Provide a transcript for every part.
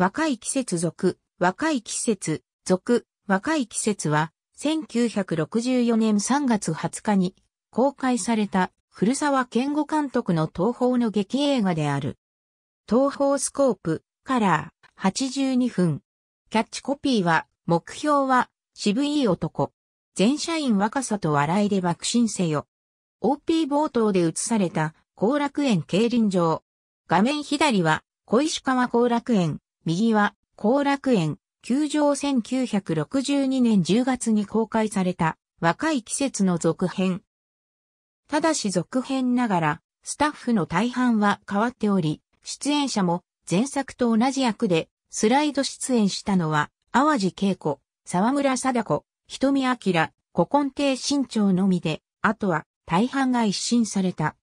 若い季節族、若い季節、族、若い季節は、1964年3月20日に公開された古沢健吾監督の東宝の劇映画である。東宝スコープ、カラー、82分。キャッチコピーは、目標は、渋い男。全社員若さと笑いで爆心せよ。OP 冒頭で映された、後楽園競輪場。画面左は、小石川後楽園、右は、後楽園、球場1962年10月に公開された、若い季節の続編。ただし続編ながら、スタッフの大半は変わっており、出演者も前作と同じ役でスライド出演したのは、淡路恵子、沢村貞子、瞳明、古今亭新潮のみで、あとは大半が一新された。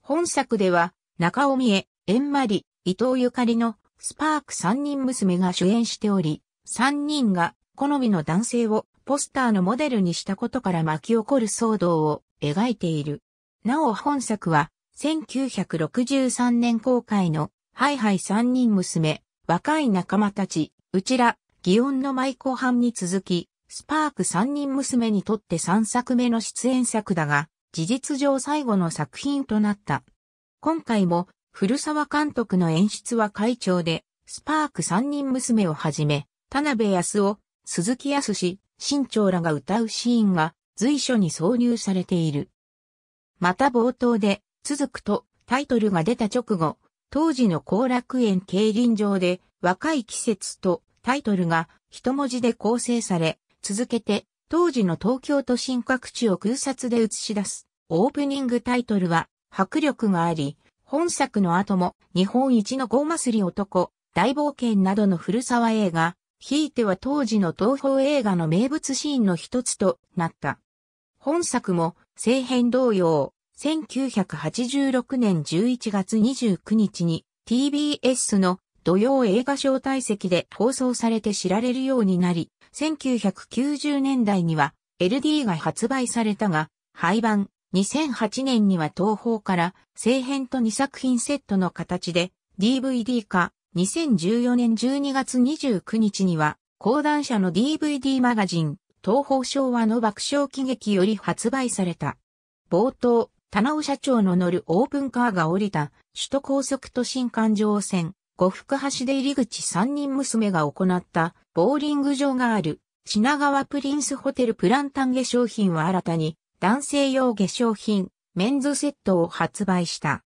本作では、中尾美恵、縁まり、伊藤ゆかりのスパーク3人娘が主演しており、3人が好みの男性をポスターのモデルにしたことから巻き起こる騒動を描いている。なお本作は、1963年公開の、ハイハイ3人娘、若い仲間たち、うちら、祇園の舞後半に続き、スパーク3人娘にとって3作目の出演作だが、事実上最後の作品となった。今回も古沢監督の演出は会長で、スパーク三人娘をはじめ、田辺康夫、鈴木康氏、新潮らが歌うシーンが随所に挿入されている。また冒頭で、続くとタイトルが出た直後、当時の後楽園競輪場で若い季節とタイトルが一文字で構成され、続けて当時の東京都心各地を空撮で映し出すオープニングタイトルは迫力があり、本作の後も日本一のゴーマスリ男、大冒険などの古沢映画、ひいては当時の東宝映画の名物シーンの一つとなった。本作も、政編同様、1986年11月29日に TBS の土曜映画招待席で放送されて知られるようになり、1990年代には LD が発売されたが、廃盤、2008年には東方から正編と2作品セットの形で DVD 化、2014年12月29日には講談社の DVD マガジン、東方昭和の爆笑喜劇より発売された。冒頭、棚尾社長の乗るオープンカーが降りた首都高速都心環状線、五福橋で入り口三人娘が行ったボーリング場がある品川プリンスホテルプランタンゲ商品は新たに男性用化粧品、メンズセットを発売した。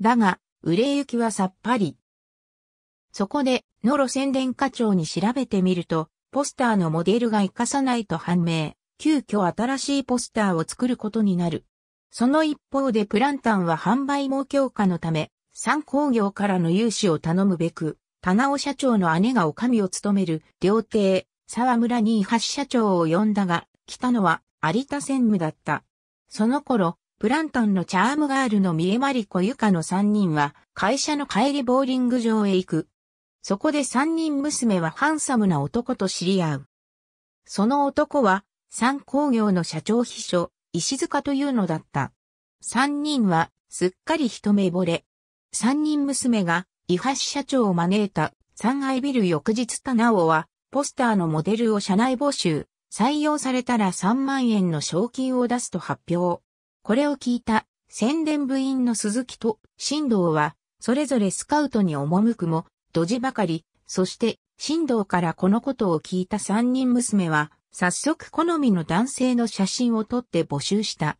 だが、売れ行きはさっぱり。そこで、ノロ宣伝課長に調べてみると、ポスターのモデルが活かさないと判明、急遽新しいポスターを作ることになる。その一方でプランタンは販売も強化のため、参考業からの融資を頼むべく、棚尾社長の姉が女将を務める料亭、沢村に橋社長を呼んだが、来たのは有田専務だった。その頃、プラントンのチャームガールの三重マリコゆかの三人は会社の帰りボーリング場へ行く。そこで三人娘はハンサムな男と知り合う。その男は、三工業の社長秘書、石塚というのだった。三人は、すっかり一目惚れ。三人娘が、伊橋社長を招いた、三愛ビル翌日田直は、ポスターのモデルを社内募集。採用されたら3万円の賞金を出すと発表。これを聞いた宣伝部員の鈴木と新道は、それぞれスカウトに赴くも、ドジばかり、そして新道からこのことを聞いた3人娘は、早速好みの男性の写真を撮って募集した。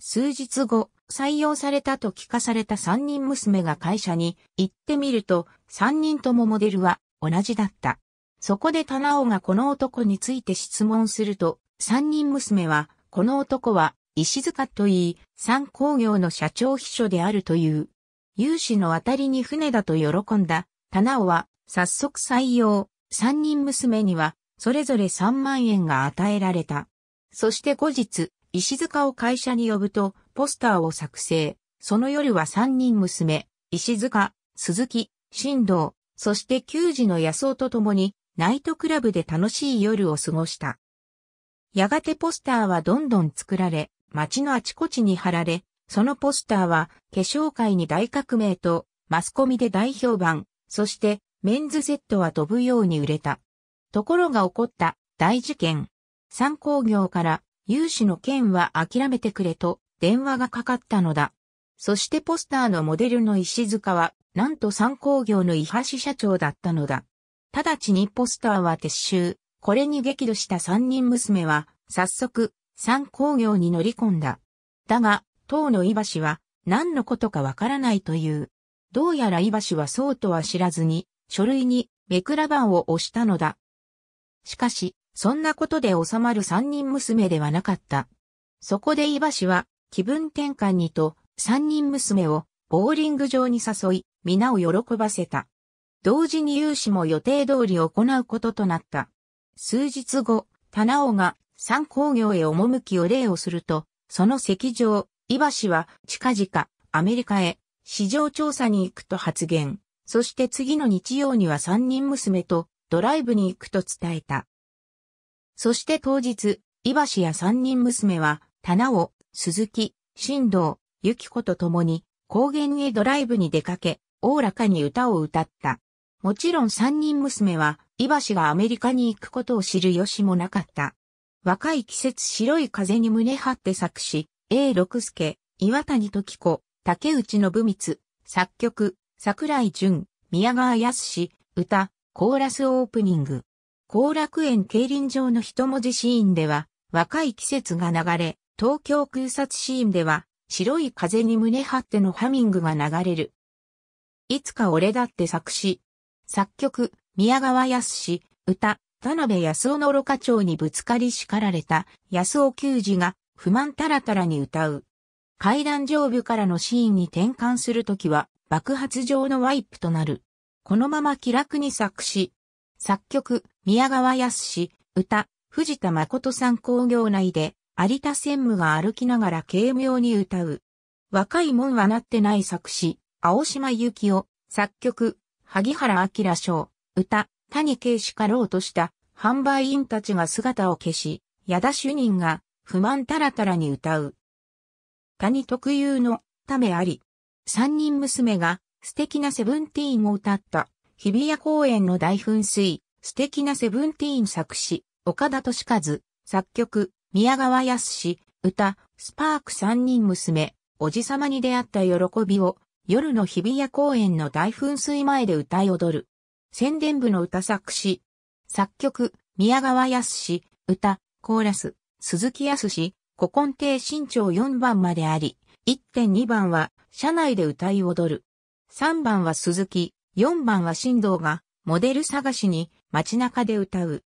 数日後、採用されたと聞かされた3人娘が会社に行ってみると、3人ともモデルは同じだった。そこで棚尾がこの男について質問すると、三人娘は、この男は、石塚といい、三工業の社長秘書であるという。有志の渡りに船だと喜んだ、棚尾は、早速採用、三人娘には、それぞれ三万円が与えられた。そして後日、石塚を会社に呼ぶと、ポスターを作成。その夜は三人娘、石塚、鈴木、新藤、そして旧児の野草と共に、ナイトクラブで楽しい夜を過ごした。やがてポスターはどんどん作られ、街のあちこちに貼られ、そのポスターは化粧会に大革命とマスコミで大評判、そしてメンズセットは飛ぶように売れた。ところが起こった大事件。参考業から融資の件は諦めてくれと電話がかかったのだ。そしてポスターのモデルの石塚は、なんと参考業の伊橋社長だったのだ。直ちにポスターは撤収。これに激怒した三人娘は、早速、三工業に乗り込んだ。だが、当のイバシは、何のことかわからないという。どうやらイバシはそうとは知らずに、書類に、目くら板を押したのだ。しかし、そんなことで収まる三人娘ではなかった。そこでイバシは、気分転換にと、三人娘を、ボーリング場に誘い、皆を喜ばせた。同時に融資も予定通り行うこととなった。数日後、棚尾が三工業へ赴きお礼をすると、その席上、イバは近々アメリカへ市場調査に行くと発言。そして次の日曜には三人娘とドライブに行くと伝えた。そして当日、イバや三人娘は、棚尾、鈴木、新藤、ゆき子と共に高原へドライブに出かけ、おおらかに歌を歌った。もちろん三人娘は、イバシがアメリカに行くことを知る由もなかった。若い季節白い風に胸張って作詞、A 六助、岩谷時子、竹内信光、作曲、桜井淳、宮川康歌、コーラスオープニング。後楽園競輪場の一文字シーンでは、若い季節が流れ、東京空撮シーンでは、白い風に胸張ってのハミングが流れる。いつか俺だって作詞、作曲、宮川康歌、田辺康夫の愚課長にぶつかり叱られた康夫球児が不満たらたらに歌う。階段上部からのシーンに転換するときは爆発上のワイプとなる。このまま気楽に作詞。作曲、宮川康歌、藤田誠さん工業内で有田専務が歩きながら軽妙に歌う。若いもんはなってない作詞、青島幸夫、作曲、萩原明賞、歌、谷啓しかろうとした販売員たちが姿を消し、矢田主任が不満たらたらに歌う。谷特有のためあり。三人娘が素敵なセブンティーンを歌った日比谷公園の大噴水、素敵なセブンティーン作詞、岡田敏和、作曲、宮川康歌、スパーク三人娘、おじさまに出会った喜びを夜の日比谷公園の大噴水前で歌い踊る。宣伝部の歌作詞。作曲、宮川康歌、コーラス、鈴木康古今亭新長4番まであり、1.2番は、社内で歌い踊る。3番は鈴木、4番は新藤が、モデル探しに、街中で歌う。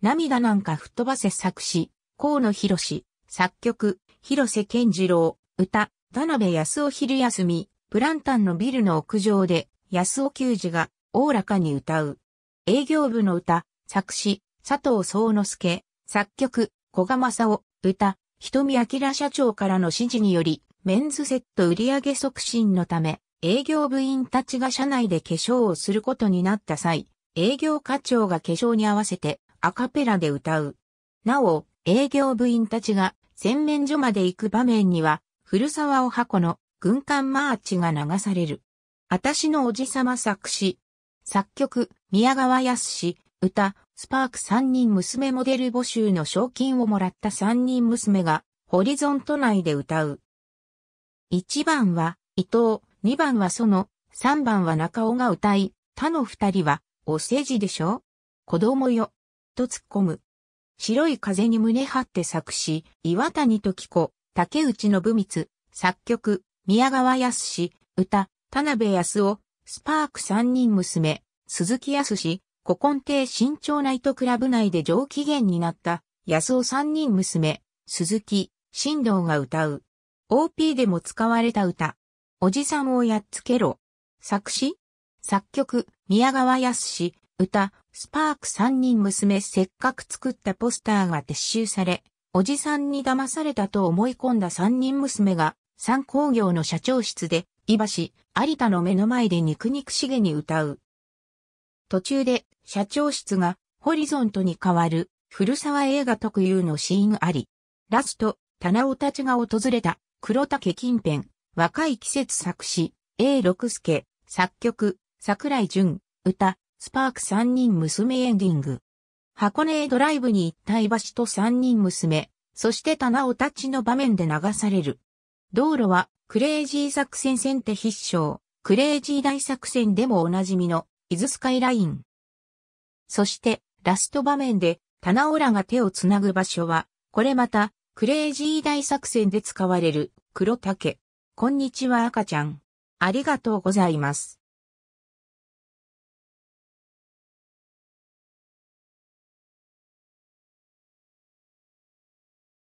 涙なんか吹っ飛ばせ作詞、河野博士、作曲、広瀬健次郎、歌、田辺康夫昼休み、プランタンのビルの屋上で、安尾球児が、おおらかに歌う。営業部の歌、作詞、佐藤宗之助、作曲、小賀正夫、歌、瞳明社長からの指示により、メンズセット売上促進のため、営業部員たちが社内で化粧をすることになった際、営業課長が化粧に合わせてアカペラで歌う。なお、営業部員たちが洗面所まで行く場面には、古沢を箱の軍艦マーチが流される。私のおじさま作詞。作曲、宮川康歌、スパーク三人娘モデル募集の賞金をもらった三人娘が、ホリゾント内で歌う。一番は、伊藤、二番は園、三番は中尾が歌い、他の二人は、お世辞でしょ子供よ。と突っ込む。白い風に胸張って作詞、岩谷時子、竹内信光、作曲、宮川康歌、田辺康夫、スパーク三人娘、鈴木康古今亭新潮ナイトクラブ内で上機嫌になった安夫三人娘、鈴木、新道が歌う。OP でも使われた歌。おじさんをやっつけろ。作詞作曲、宮川康歌、スパーク三人娘せっかく作ったポスターが撤収され、おじさんに騙されたと思い込んだ三人娘が三工業の社長室で、イバシ、有田の目の前で肉肉しげに歌う。途中で、社長室が、ホリゾントに変わる、古沢映画特有のシーンあり。ラスト、棚尾たちが訪れた、黒竹近辺、若い季節作詞、A 六助、作曲、桜井淳、歌、スパーク三人娘エンディング。箱根へドライブに行ったイバシと三人娘、そして棚尾たちの場面で流される。道路は、クレイジー作戦先手必勝、クレイジー大作戦でもおなじみの、伊豆スカイライン。そして、ラスト場面で、棚オラが手をつなぐ場所は、これまた、クレイジー大作戦で使われる、黒竹。こんにちは赤ちゃん。ありがとうございます。